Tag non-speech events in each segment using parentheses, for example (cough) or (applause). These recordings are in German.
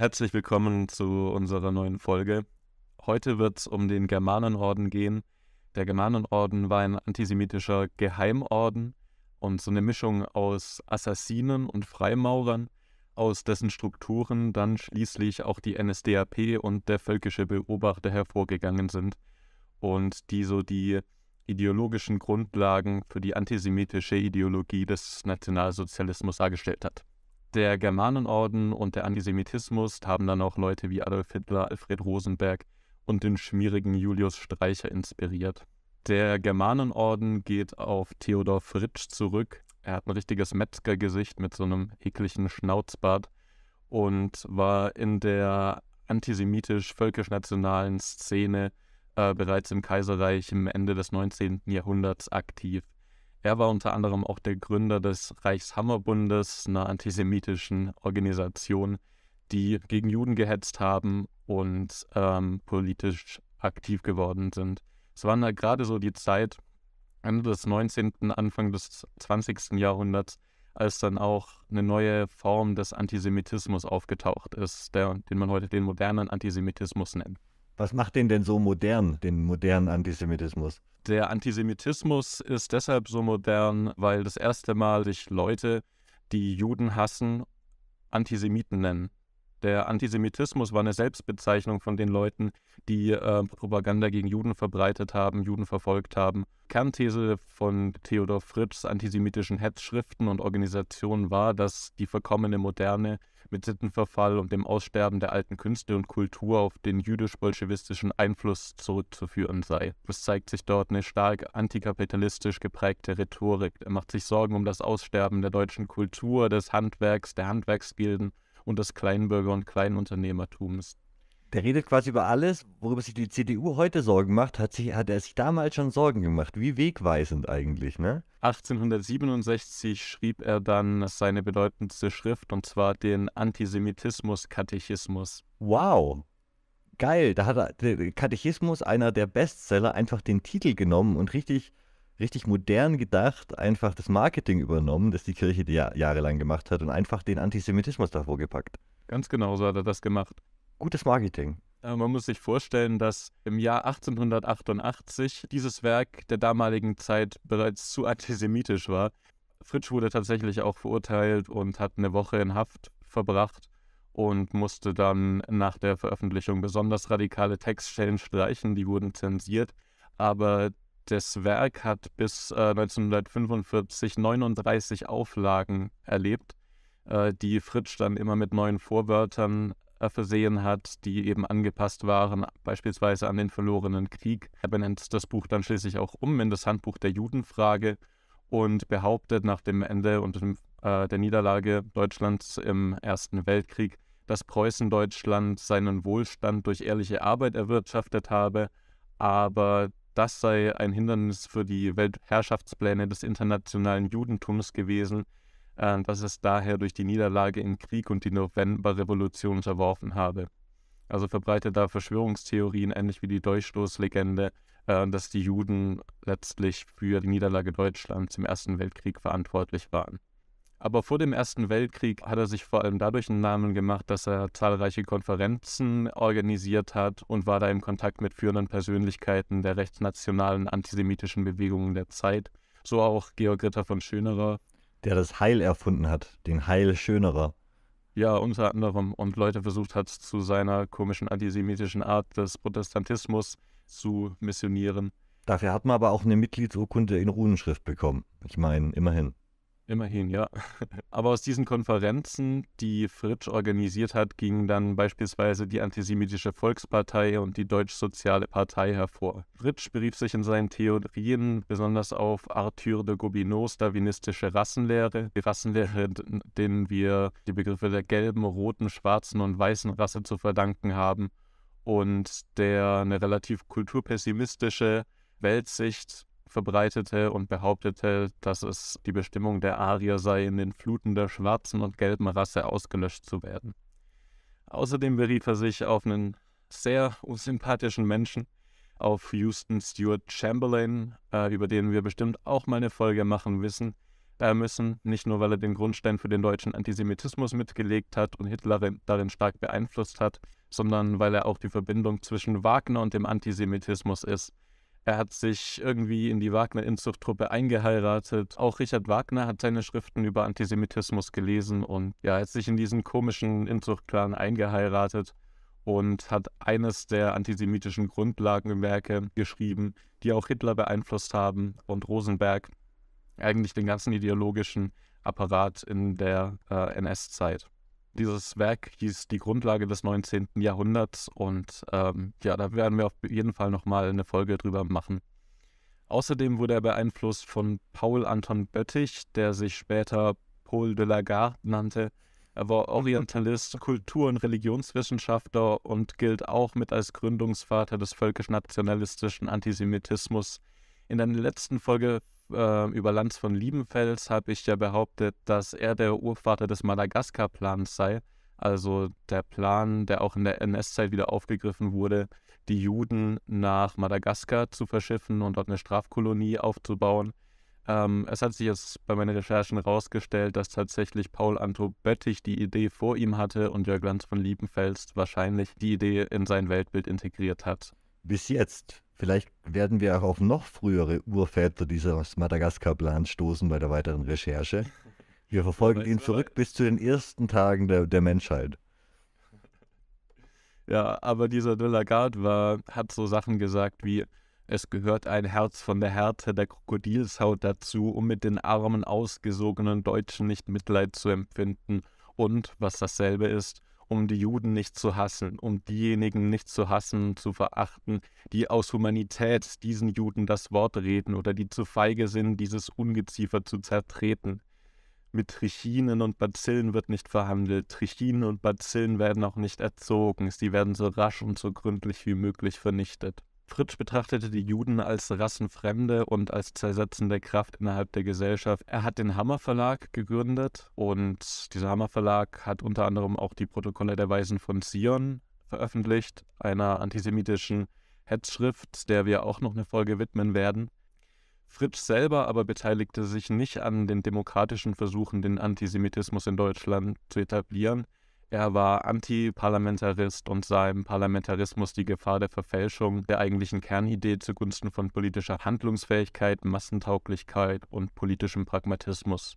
Herzlich willkommen zu unserer neuen Folge. Heute wird es um den Germanenorden gehen. Der Germanenorden war ein antisemitischer Geheimorden und so eine Mischung aus Assassinen und Freimaurern, aus dessen Strukturen dann schließlich auch die NSDAP und der völkische Beobachter hervorgegangen sind und die so die ideologischen Grundlagen für die antisemitische Ideologie des Nationalsozialismus dargestellt hat der Germanenorden und der Antisemitismus haben dann auch Leute wie Adolf Hitler, Alfred Rosenberg und den schmierigen Julius Streicher inspiriert. Der Germanenorden geht auf Theodor Fritsch zurück. Er hat ein richtiges Metzgergesicht mit so einem ekligen Schnauzbart und war in der antisemitisch-völkisch-nationalen Szene äh, bereits im Kaiserreich im Ende des 19. Jahrhunderts aktiv. Er war unter anderem auch der Gründer des Reichshammerbundes, einer antisemitischen Organisation, die gegen Juden gehetzt haben und ähm, politisch aktiv geworden sind. Es war gerade so die Zeit Ende des 19., Anfang des 20. Jahrhunderts, als dann auch eine neue Form des Antisemitismus aufgetaucht ist, der, den man heute den modernen Antisemitismus nennt. Was macht den denn so modern, den modernen Antisemitismus? Der Antisemitismus ist deshalb so modern, weil das erste Mal sich Leute, die Juden hassen, Antisemiten nennen. Der Antisemitismus war eine Selbstbezeichnung von den Leuten, die äh, Propaganda gegen Juden verbreitet haben, Juden verfolgt haben. Kernthese von Theodor Fritschs antisemitischen Hetzschriften und Organisationen war, dass die verkommene Moderne mit Sittenverfall und dem Aussterben der alten Künste und Kultur auf den jüdisch-bolschewistischen Einfluss zurückzuführen sei. Es zeigt sich dort eine stark antikapitalistisch geprägte Rhetorik. Er macht sich Sorgen um das Aussterben der deutschen Kultur, des Handwerks, der Handwerksbilden und des Kleinbürger- und Kleinunternehmertums. Der redet quasi über alles, worüber sich die CDU heute Sorgen macht, hat, sich, hat er sich damals schon Sorgen gemacht. Wie wegweisend eigentlich, ne? 1867 schrieb er dann seine bedeutendste Schrift, und zwar den Antisemitismus-Katechismus. Wow, geil. Da hat der Katechismus, einer der Bestseller, einfach den Titel genommen und richtig, richtig modern gedacht, einfach das Marketing übernommen, das die Kirche jahrelang gemacht hat und einfach den Antisemitismus davor gepackt. Ganz genau so hat er das gemacht gutes Marketing. Äh, man muss sich vorstellen, dass im Jahr 1888 dieses Werk der damaligen Zeit bereits zu antisemitisch war. Fritsch wurde tatsächlich auch verurteilt und hat eine Woche in Haft verbracht und musste dann nach der Veröffentlichung besonders radikale Textstellen streichen, die wurden zensiert. Aber das Werk hat bis 1945 äh, 39 Auflagen erlebt, äh, die Fritsch dann immer mit neuen Vorwörtern äh, versehen hat, die eben angepasst waren, beispielsweise an den verlorenen Krieg. Er benennt das Buch dann schließlich auch um in das Handbuch der Judenfrage und behauptet nach dem Ende und dem, äh, der Niederlage Deutschlands im Ersten Weltkrieg, dass Preußen-Deutschland seinen Wohlstand durch ehrliche Arbeit erwirtschaftet habe, aber das sei ein Hindernis für die Weltherrschaftspläne des internationalen Judentums gewesen, äh, dass es daher durch die Niederlage im Krieg und die Novemberrevolution unterworfen habe. Also verbreitet da Verschwörungstheorien, ähnlich wie die Dolchstoßlegende, äh, dass die Juden letztlich für die Niederlage Deutschlands im Ersten Weltkrieg verantwortlich waren. Aber vor dem Ersten Weltkrieg hat er sich vor allem dadurch einen Namen gemacht, dass er zahlreiche Konferenzen organisiert hat und war da im Kontakt mit führenden Persönlichkeiten der rechtsnationalen antisemitischen Bewegungen der Zeit. So auch Georg Ritter von Schönerer, der das Heil erfunden hat, den Heil Schönerer. Ja, unter anderem und Leute versucht hat, zu seiner komischen antisemitischen Art des Protestantismus zu missionieren. Dafür hat man aber auch eine Mitgliedsurkunde in Runenschrift bekommen. Ich meine, immerhin. Immerhin, ja. (laughs) Aber aus diesen Konferenzen, die Fritsch organisiert hat, gingen dann beispielsweise die Antisemitische Volkspartei und die Deutschsoziale Partei hervor. Fritsch berief sich in seinen Theorien besonders auf Arthur de Gobineaus darwinistische Rassenlehre, die Rassenlehre, denen wir die Begriffe der gelben, roten, schwarzen und weißen Rasse zu verdanken haben und der eine relativ kulturpessimistische Weltsicht verbreitete und behauptete, dass es die Bestimmung der Arier sei, in den Fluten der schwarzen und gelben Rasse ausgelöscht zu werden. Außerdem berief er sich auf einen sehr unsympathischen Menschen, auf Houston Stewart Chamberlain, äh, über den wir bestimmt auch mal eine Folge machen wissen, äh, müssen, nicht nur weil er den Grundstein für den deutschen Antisemitismus mitgelegt hat und Hitler darin stark beeinflusst hat, sondern weil er auch die Verbindung zwischen Wagner und dem Antisemitismus ist er hat sich irgendwie in die Wagner-Inzuchttruppe eingeheiratet. Auch Richard Wagner hat seine Schriften über Antisemitismus gelesen und ja, hat sich in diesen komischen Inzuchtclan eingeheiratet und hat eines der antisemitischen Grundlagenwerke geschrieben, die auch Hitler beeinflusst haben und Rosenberg, eigentlich den ganzen ideologischen Apparat in der äh, NS-Zeit. Dieses Werk hieß Die Grundlage des 19. Jahrhunderts und ähm, ja, da werden wir auf jeden Fall nochmal eine Folge drüber machen. Außerdem wurde er beeinflusst von Paul Anton Böttich, der sich später Paul de la Garde nannte. Er war (laughs) Orientalist, Kultur- und Religionswissenschaftler und gilt auch mit als Gründungsvater des völkisch-nationalistischen Antisemitismus. In der letzten Folge äh, über Lanz von Liebenfels habe ich ja behauptet, dass er der Urvater des Madagaskar-Plans sei. Also der Plan, der auch in der NS-Zeit wieder aufgegriffen wurde, die Juden nach Madagaskar zu verschiffen und dort eine Strafkolonie aufzubauen. Ähm, es hat sich jetzt bei meinen Recherchen herausgestellt, dass tatsächlich Paul Anto Böttich die Idee vor ihm hatte und Jörg Lanz von Liebenfels wahrscheinlich die Idee in sein Weltbild integriert hat bis jetzt. Vielleicht werden wir auch auf noch frühere Urväter dieses Madagaskar-Plans stoßen bei der weiteren Recherche. Wir verfolgen ihn zurück bis zu den ersten Tagen der, der Menschheit. Ja, aber dieser de Lagarde war, hat so Sachen gesagt wie, es gehört ein Herz von der Härte der Krokodilshaut dazu, um mit den armen, ausgesogenen Deutschen nicht Mitleid zu empfinden. Und, was dasselbe ist, um die Juden nicht zu hassen, um diejenigen nicht zu hassen, zu verachten, die aus Humanität diesen Juden das Wort reden oder die zu feige sind, dieses Ungeziefer zu zertreten. Mit Trichinen und Bazillen wird nicht verhandelt. Trichinen und Bazillen werden auch nicht erzogen. Sie werden so rasch und so gründlich wie möglich vernichtet. Fritsch betrachtete die Juden als rassenfremde und als zersetzende Kraft innerhalb der Gesellschaft. Er hat den Hammer Verlag gegründet und dieser Hammer Verlag hat unter anderem auch die Protokolle der Weisen von Zion veröffentlicht, einer antisemitischen Hetzschrift, der wir auch noch eine Folge widmen werden. Fritsch selber aber beteiligte sich nicht an den demokratischen Versuchen, den Antisemitismus in Deutschland zu etablieren. Er war Antiparlamentarist und sah im Parlamentarismus die Gefahr der Verfälschung der eigentlichen Kernidee zugunsten von politischer Handlungsfähigkeit, Massentauglichkeit und politischem Pragmatismus.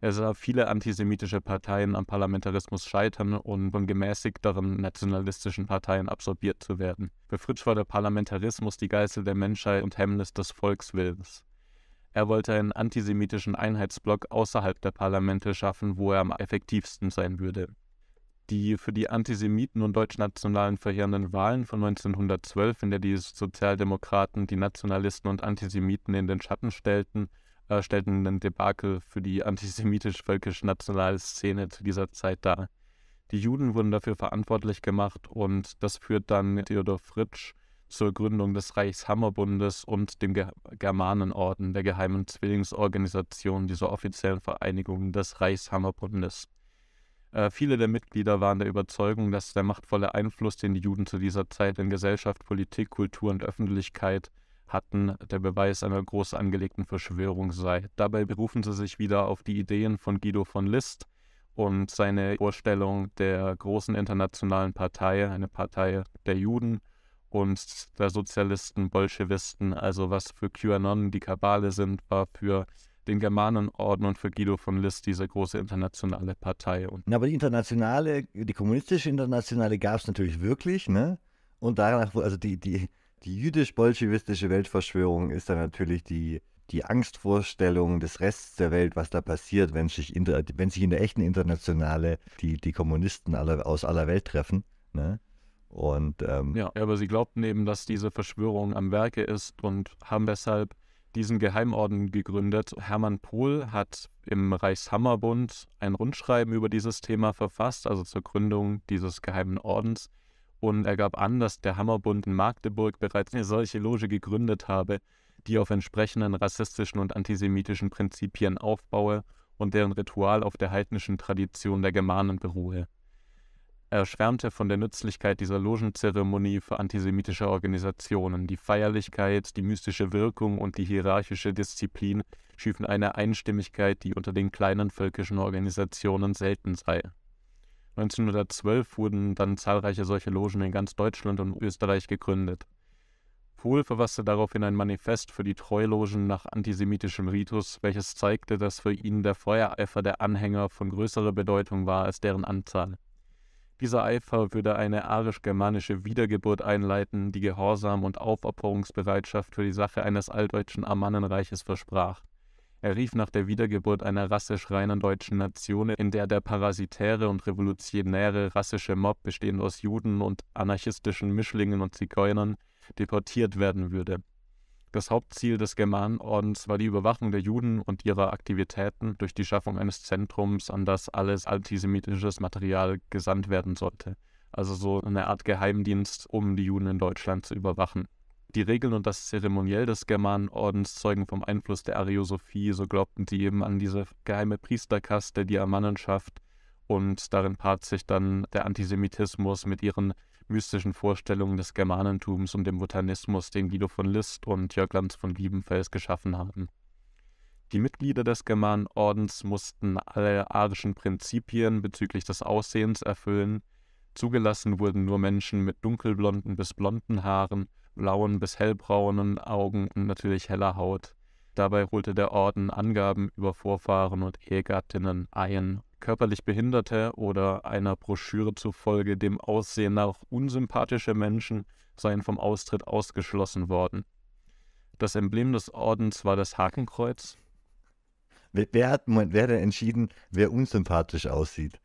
Er sah viele antisemitische Parteien am Parlamentarismus scheitern und von gemäßigteren nationalistischen Parteien absorbiert zu werden. Für Fritsch war der Parlamentarismus die Geißel der Menschheit und Hemmnis des Volkswillens. Er wollte einen antisemitischen Einheitsblock außerhalb der Parlamente schaffen, wo er am effektivsten sein würde die für die Antisemiten und Deutschnationalen verheerenden Wahlen von 1912, in der die Sozialdemokraten die Nationalisten und Antisemiten in den Schatten stellten, äh, stellten einen Debakel für die antisemitisch-völkisch-nationale Szene zu dieser Zeit dar. Die Juden wurden dafür verantwortlich gemacht und das führt dann Theodor Fritsch zur Gründung des Reichshammerbundes und dem Ge Germanenorden, der geheimen Zwillingsorganisation, dieser offiziellen Vereinigung des Reichshammerbundes. Äh, viele der Mitglieder waren der Überzeugung, dass der machtvolle Einfluss, den die Juden zu dieser Zeit in Gesellschaft, Politik, Kultur und Öffentlichkeit hatten, der Beweis einer groß angelegten Verschwörung sei. Dabei berufen sie sich wieder auf die Ideen von Guido von List und seine Vorstellung der großen internationalen Partei, eine Partei der Juden und der Sozialisten, Bolschewisten, also was für QAnon die Kabale sind, war für den Germanenorden und für Guido von List, diese große internationale Partei. Und aber die internationale, die kommunistische internationale gab es natürlich wirklich, ne? Und danach, also die, die, die jüdisch-bolschewistische Weltverschwörung ist dann natürlich die, die Angstvorstellung des Rests der Welt, was da passiert, wenn sich, inter, wenn sich in der echten Internationale die, die Kommunisten aller, aus aller Welt treffen. Ne? Und, ähm, ja, aber sie glaubten eben, dass diese Verschwörung am Werke ist und haben deshalb diesen Geheimorden gegründet. Hermann Pohl hat im Reichshammerbund ein Rundschreiben über dieses Thema verfasst, also zur Gründung dieses geheimen Ordens. Und er gab an, dass der Hammerbund in Magdeburg bereits eine solche Loge gegründet habe, die auf entsprechenden rassistischen und antisemitischen Prinzipien aufbaue und deren Ritual auf der heidnischen Tradition der Germanen beruhe. Er schwärmte von der Nützlichkeit dieser Logenzeremonie für antisemitische Organisationen. Die Feierlichkeit, die mystische Wirkung und die hierarchische Disziplin schiefen eine Einstimmigkeit, die unter den kleinen völkischen Organisationen selten sei. 1912 wurden dann zahlreiche solche Logen in ganz Deutschland und Österreich gegründet. Pohl verfasste daraufhin ein Manifest für die Treulogen nach antisemitischem Ritus, welches zeigte, dass für ihn der Feuereifer der Anhänger von größerer Bedeutung war als deren Anzahl. Dieser Eifer würde eine arisch-germanische Wiedergeburt einleiten, die Gehorsam und Aufopferungsbereitschaft für die Sache eines altdeutschen Amannenreiches versprach. Er rief nach der Wiedergeburt einer rassisch reinen deutschen Nation, in der der parasitäre und revolutionäre rassische Mob bestehend aus Juden und anarchistischen Mischlingen und Zigeunern deportiert werden würde. Das Hauptziel des Germanenordens war die Überwachung der Juden und ihrer Aktivitäten durch die Schaffung eines Zentrums, an das alles antisemitisches Material gesandt werden sollte. Also so eine Art Geheimdienst, um die Juden in Deutschland zu überwachen. Die Regeln und das Zeremoniell des Germanenordens zeugen vom Einfluss der Ariosophie, so glaubten sie eben an diese geheime Priesterkaste, die Amannenschaft, und darin paart sich dann der Antisemitismus mit ihren mystischen Vorstellungen des Germanentums und dem Botanismus, den Guido von List und Jörg Lanz von Liebenfels geschaffen haben. Die Mitglieder des Germanenordens mussten alle arischen Prinzipien bezüglich des Aussehens erfüllen. Zugelassen wurden nur Menschen mit dunkelblonden bis blonden Haaren, blauen bis hellbraunen Augen und natürlich heller Haut. Dabei holte der Orden Angaben über Vorfahren und Ehegattinnen ein körperlich Behinderte oder einer Broschüre zufolge dem Aussehen nach unsympathische Menschen seien vom Austritt ausgeschlossen worden. Das Emblem des Ordens war das Hakenkreuz. Wer, wer hat, wer hat entschieden, wer unsympathisch aussieht?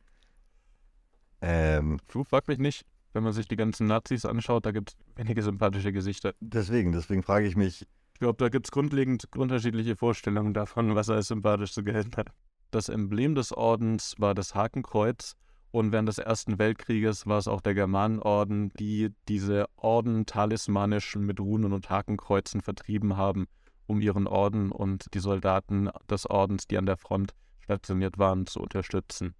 Ähm, Puh, frag mich nicht. Wenn man sich die ganzen Nazis anschaut, da gibt es wenige sympathische Gesichter. Deswegen, deswegen frage ich mich. Ich glaube, da gibt es grundlegend unterschiedliche Vorstellungen davon, was er als sympathisch zu gelten hat. Das Emblem des Ordens war das Hakenkreuz und während des Ersten Weltkrieges war es auch der Germanenorden, die diese Orden talismanisch mit Runen und Hakenkreuzen vertrieben haben, um ihren Orden und die Soldaten des Ordens, die an der Front stationiert waren, zu unterstützen.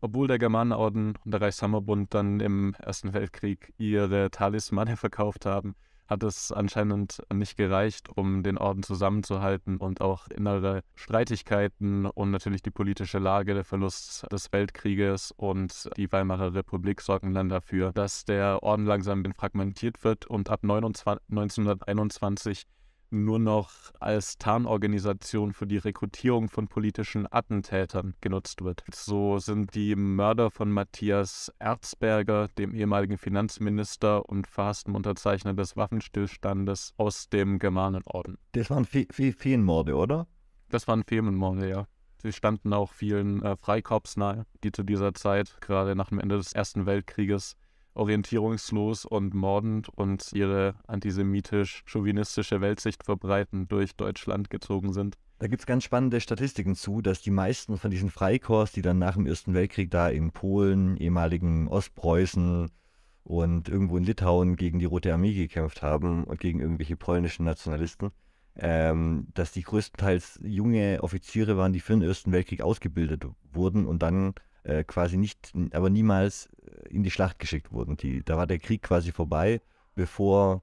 Obwohl der Germanenorden und der Reichshammerbund dann im Ersten Weltkrieg ihre Talismane (laughs) verkauft haben, hat es anscheinend nicht gereicht, um den Orden zusammenzuhalten und auch innere Streitigkeiten und natürlich die politische Lage, der Verlust des Weltkrieges und die Weimarer Republik sorgen dann dafür, dass der Orden langsam fragmentiert wird und ab 1921 nur noch als Tarnorganisation für die Rekrutierung von politischen Attentätern genutzt wird. So sind die Mörder von Matthias Erzberger, dem ehemaligen Finanzminister und verhassten Unterzeichner des Waffenstillstandes aus dem Germanenorden. Das waren Feenmorde, oder? Das waren Feenmorde, ja. Sie standen auch vielen äh, Freikorps nahe, die zu dieser Zeit, gerade nach dem Ende des Ersten Weltkrieges, orientierungslos und mordend und ihre antisemitisch-chauvinistische Weltsicht verbreiten durch Deutschland gezogen sind. Da gibt es ganz spannende Statistiken zu, dass die meisten von diesen Freikorps, die dann nach dem Ersten Weltkrieg da in Polen, ehemaligen Ostpreußen und irgendwo in Litauen gegen die Rote Armee gekämpft haben und gegen irgendwelche polnischen Nationalisten, ähm, dass die größtenteils junge Offiziere waren, die für den Ersten Weltkrieg ausgebildet wurden und dann äh, quasi nicht, aber niemals in die Schlacht geschickt wurden. Die, da war der Krieg quasi vorbei, bevor,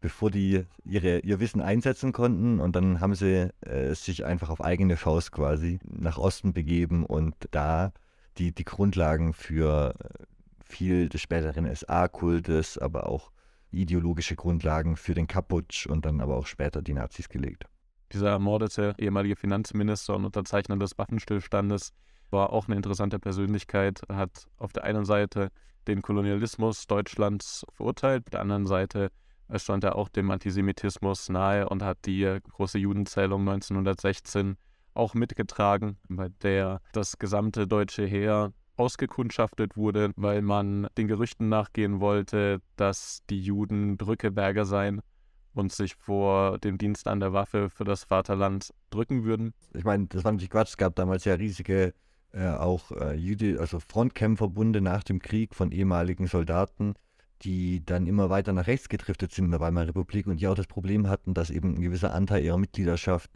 bevor die ihre, ihr Wissen einsetzen konnten. Und dann haben sie äh, sich einfach auf eigene Faust quasi nach Osten begeben und da die, die Grundlagen für äh, viel des späteren SA-Kultes, aber auch ideologische Grundlagen für den Kaputsch und dann aber auch später die Nazis gelegt. Dieser ermordete ehemalige Finanzminister und Unterzeichner des Waffenstillstandes war auch eine interessante Persönlichkeit, hat auf der einen Seite den Kolonialismus Deutschlands verurteilt, auf der anderen Seite äh, stand er auch dem Antisemitismus nahe und hat die äh, große Judenzählung 1916 auch mitgetragen, bei der das gesamte deutsche Heer ausgekundschaftet wurde, weil man den Gerüchten nachgehen wollte, dass die Juden Drückeberger seien und sich vor dem Dienst an der Waffe für das Vaterland drücken würden. Ich meine, das war natürlich Quatsch. Es gab damals ja riesige äh, auch äh, Jüdi, also Frontkämpferbunde nach dem Krieg von ehemaligen Soldaten, die dann immer weiter nach rechts gedriftet sind in der Weimarer Republik und die auch das Problem hatten, dass eben ein gewisser Anteil ihrer Mitgliedschaft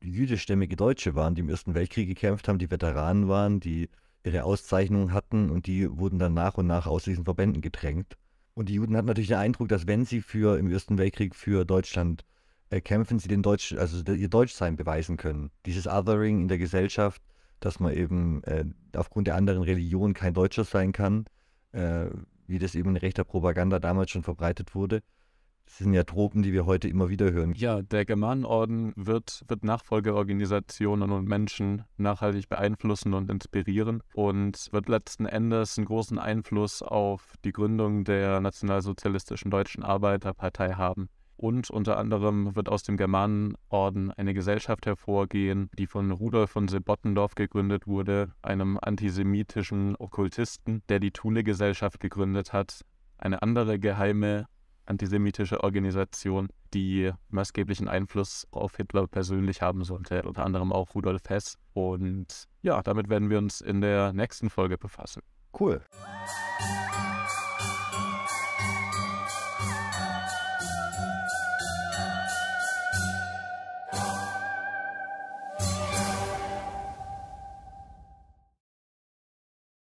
jüdischstämmige Deutsche waren, die im Ersten Weltkrieg gekämpft haben, die Veteranen waren, die ihre Auszeichnungen hatten und die wurden dann nach und nach aus diesen Verbänden gedrängt. Und die Juden hatten natürlich den Eindruck, dass wenn sie für im Ersten Weltkrieg für Deutschland äh, kämpfen, sie den Deutsch, also ihr Deutschsein beweisen können. Dieses Othering in der Gesellschaft dass man eben äh, aufgrund der anderen Religion kein Deutscher sein kann, äh, wie das eben in rechter Propaganda damals schon verbreitet wurde. Das sind ja Tropen, die wir heute immer wieder hören. Ja, der Germanenorden wird, wird Nachfolgeorganisationen und Menschen nachhaltig beeinflussen und inspirieren und wird letzten Endes einen großen Einfluss auf die Gründung der nationalsozialistischen Deutschen Arbeiterpartei haben. Und unter anderem wird aus dem Germanenorden eine Gesellschaft hervorgehen, die von Rudolf von Sebottendorf gegründet wurde, einem antisemitischen Okkultisten, der die Thule-Gesellschaft gegründet hat. Eine andere geheime antisemitische Organisation, die maßgeblichen Einfluss auf Hitler persönlich haben sollte, unter anderem auch Rudolf Hess. Und ja, damit werden wir uns in der nächsten Folge befassen. Cool.